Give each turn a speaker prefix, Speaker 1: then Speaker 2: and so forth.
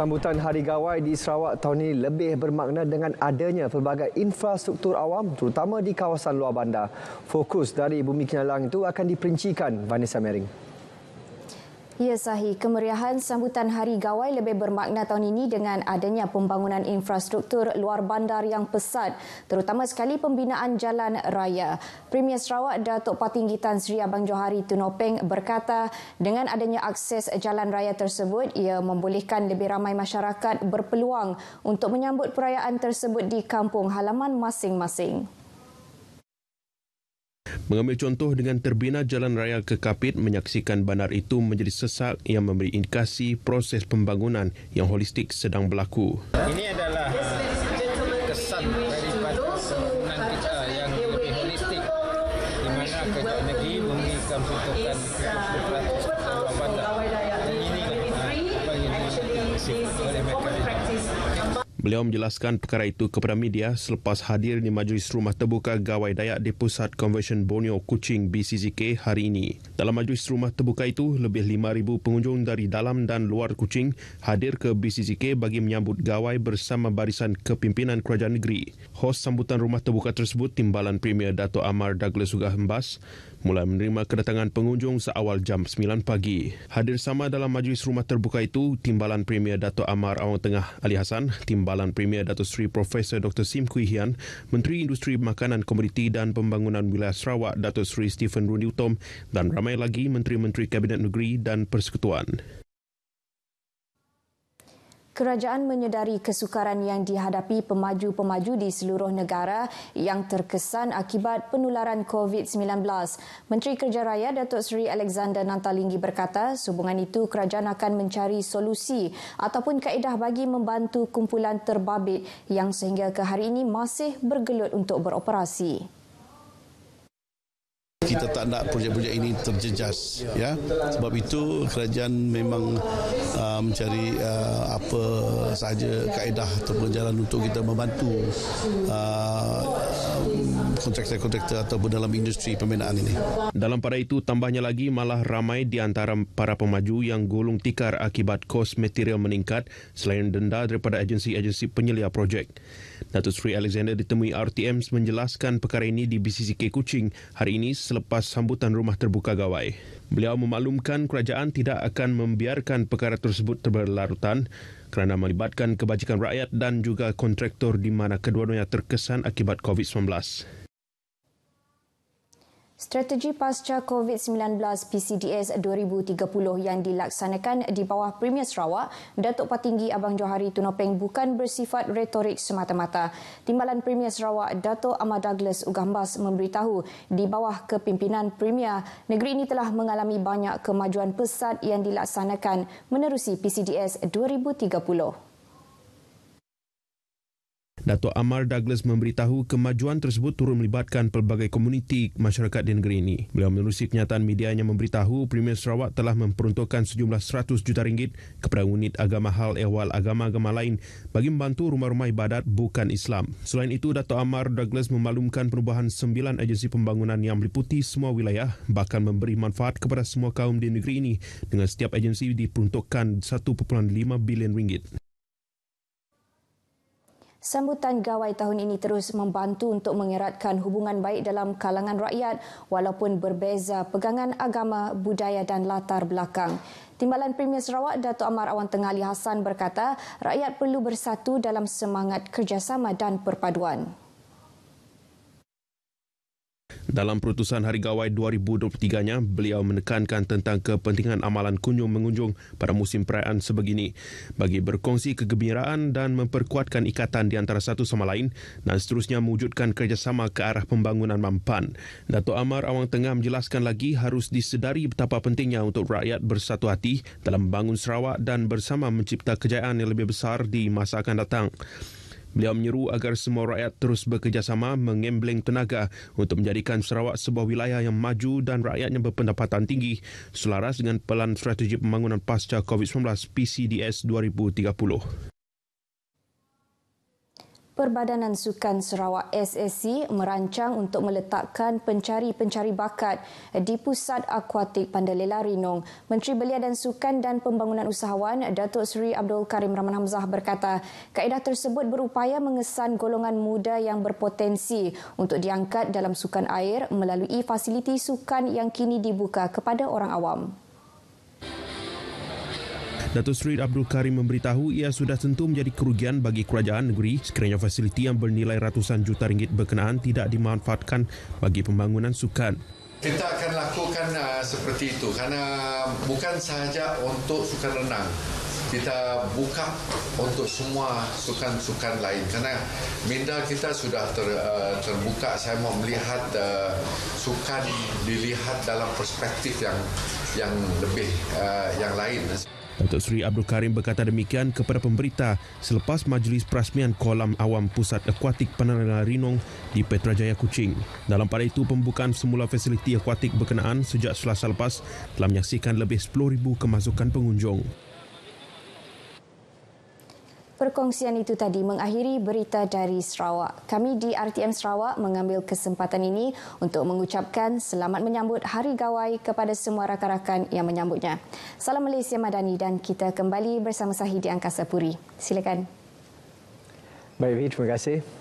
Speaker 1: Sambutan Hari Gawai di Sarawak tahun ini lebih bermakna dengan adanya pelbagai infrastruktur awam terutama di kawasan luar bandar. Fokus dari Bumi Kinalang itu akan diperincikan Vanessa Mering. Ya sahih, kemeriahan sambutan Hari Gawai lebih bermakna tahun ini dengan adanya pembangunan infrastruktur luar bandar yang pesat, terutama sekali pembinaan jalan raya. Premier Sarawak Datuk Patinggi Tan Sri Abang Johari Tunopeng berkata, dengan adanya akses jalan raya tersebut, ia membolehkan lebih ramai masyarakat berpeluang untuk menyambut perayaan tersebut di kampung halaman masing-masing.
Speaker 2: Mengambil contoh dengan terbina jalan raya ke Kapit menyaksikan bandar itu menjadi sesak yang memberi indikasi proses pembangunan yang holistik sedang berlaku.
Speaker 1: Ini adalah kesan daripada pembangunan kita yang lebih holistik di mana kerajaan negeri memberikan peruntukan untuk bandar. ini adalah uh, apa yang disiapkan oleh mereka.
Speaker 2: Beliau menjelaskan perkara itu kepada media selepas hadir di Majlis Rumah Terbuka Gawai Dayak di Pusat Convention Borneo Kuching BCZK hari ini. Dalam Majlis Rumah Terbuka itu, lebih 5,000 pengunjung dari dalam dan luar Kuching hadir ke BCZK bagi menyambut gawai bersama barisan kepimpinan kerajaan negeri. Hos sambutan Rumah Terbuka tersebut, Timbalan Premier Dato' Amar Douglas Sugah Hembas, mulai menerima kedatangan pengunjung seawal jam 9 pagi. Hadir sama dalam majlis rumah terbuka itu, Timbalan Premier Dato' Amar Awang Tengah Ali Hassan, Timbalan Premier Dato' Sri Profesor Dr. Sim Kui Hian, Menteri Industri Makanan Komoditi dan Pembangunan Wilayah Sarawak Dato' Sri Stephen Rundi Utom dan ramai lagi Menteri-Menteri Kabinet Negeri dan Persekutuan.
Speaker 1: Kerajaan menyedari kesukaran yang dihadapi pemaju-pemaju di seluruh negara yang terkesan akibat penularan COVID-19. Menteri Kerja Raya Datuk Seri Alexander Nantalingi berkata, sehubungan itu kerajaan akan mencari solusi ataupun kaedah bagi membantu kumpulan terbabit yang sehingga ke hari ini masih bergelut untuk beroperasi
Speaker 2: kita tak nak projek-projek ini terjejas ya sebab itu kerajaan memang uh, mencari uh, apa saja kaedah atau jalan untuk kita membantu uh, kontraktor-kontraktor ataupun dalam industri pembinaan ini. Dalam pada itu, tambahnya lagi malah ramai di antara para pemaju yang gulung tikar akibat kos material meningkat selain denda daripada agensi-agensi penyelia projek. Datuk Sri Alexander ditemui RTM menjelaskan perkara ini di BCCK Kuching hari ini selepas sambutan rumah terbuka gawai. Beliau memaklumkan kerajaan tidak akan membiarkan perkara tersebut terberlarutan kerana melibatkan kebajikan rakyat dan juga kontraktor di mana kedua-duanya terkesan akibat COVID-19.
Speaker 1: Strategi pasca COVID-19 PCDS 2030 yang dilaksanakan di bawah Premier Sarawak, Datuk Patinggi Abang Johari Tunopeng bukan bersifat retorik semata-mata. Timbalan Premier Sarawak, Datuk Ahmad Douglas Ugambas memberitahu di bawah kepimpinan Premier, negeri ini telah mengalami banyak kemajuan pesat yang dilaksanakan menerusi PCDS 2030.
Speaker 2: Dato' Amar Douglas memberitahu kemajuan tersebut turut melibatkan pelbagai komuniti masyarakat di negeri ini. Beliau menerusi kenyataan media yang memberitahu Premier Sarawak telah memperuntukkan sejumlah 100 juta ringgit kepada unit agama hal ehwal agama-agama lain bagi membantu rumah-rumah ibadat bukan Islam. Selain itu, Dato' Amar Douglas memaklumkan perubahan sembilan agensi pembangunan yang meliputi semua wilayah bahkan memberi manfaat kepada semua kaum di negeri ini dengan setiap agensi diperuntukkan 1.5 bilion ringgit.
Speaker 1: Sambutan gawai tahun ini terus membantu untuk mengeratkan hubungan baik dalam kalangan rakyat walaupun berbeza pegangan agama, budaya dan latar belakang. Timbalan Premier Sarawak Dato' Amar Awan Tengah Tengali Hassan berkata, rakyat perlu bersatu dalam semangat kerjasama dan perpaduan.
Speaker 2: Dalam perutusan Hari Gawai 2023-nya, beliau menekankan tentang kepentingan amalan kunjung-mengunjung pada musim perayaan sebegini bagi berkongsi kegembiraan dan memperkuatkan ikatan di antara satu sama lain dan seterusnya mewujudkan kerjasama ke arah pembangunan mampan. Dato' Amar Awang Tengah menjelaskan lagi harus disedari betapa pentingnya untuk rakyat bersatu hati dalam membangun Sarawak dan bersama mencipta kejayaan yang lebih besar di masa akan datang. Beliau menyeru agar semua rakyat terus bekerjasama mengembleng tenaga untuk menjadikan Sarawak sebuah wilayah yang maju dan rakyatnya berpendapatan tinggi selaras dengan pelan strategi pembangunan pasca COVID-19 PCDS 2030.
Speaker 1: Perbadanan Sukan Sarawak SSC merancang untuk meletakkan pencari-pencari bakat di Pusat Akuatik Pandalela Rinong. Menteri Belia dan Sukan dan Pembangunan Usahawan Datuk Seri Abdul Karim Rahman Hamzah berkata, kaedah tersebut berupaya mengesan golongan muda yang berpotensi untuk diangkat dalam sukan air melalui fasiliti sukan yang kini dibuka kepada orang awam.
Speaker 2: Datuk Seri Abdul Karim memberitahu ia sudah tentu menjadi kerugian bagi kerajaan negeri sekiranya fasiliti yang bernilai ratusan juta ringgit berkenaan tidak dimanfaatkan bagi pembangunan sukan.
Speaker 1: Kita akan lakukan uh, seperti itu kerana bukan sahaja untuk sukan renang. Kita buka untuk semua sukan-sukan lain kerana minda kita sudah ter, uh, terbuka. Saya mau melihat uh, sukan dilihat dalam perspektif yang yang lebih uh, yang lain.
Speaker 2: Datuk Seri Abdul Karim berkata demikian kepada pemberita selepas majlis perasmian kolam awam pusat akuatik Penanala Rinong di Petrajaya Kuching. Dalam pada itu, pembukaan semula fasiliti akuatik berkenaan sejak selasa lepas telah menyaksikan lebih 10,000 kemasukan pengunjung.
Speaker 1: Perkongsian itu tadi mengakhiri berita dari Sarawak. Kami di RTM Sarawak mengambil kesempatan ini untuk mengucapkan selamat menyambut Hari Gawai kepada semua rakan-rakan yang menyambutnya. Salam Malaysia Madani dan kita kembali bersama Sahidi Angkasa Puri. Silakan. Baik, terima kasih.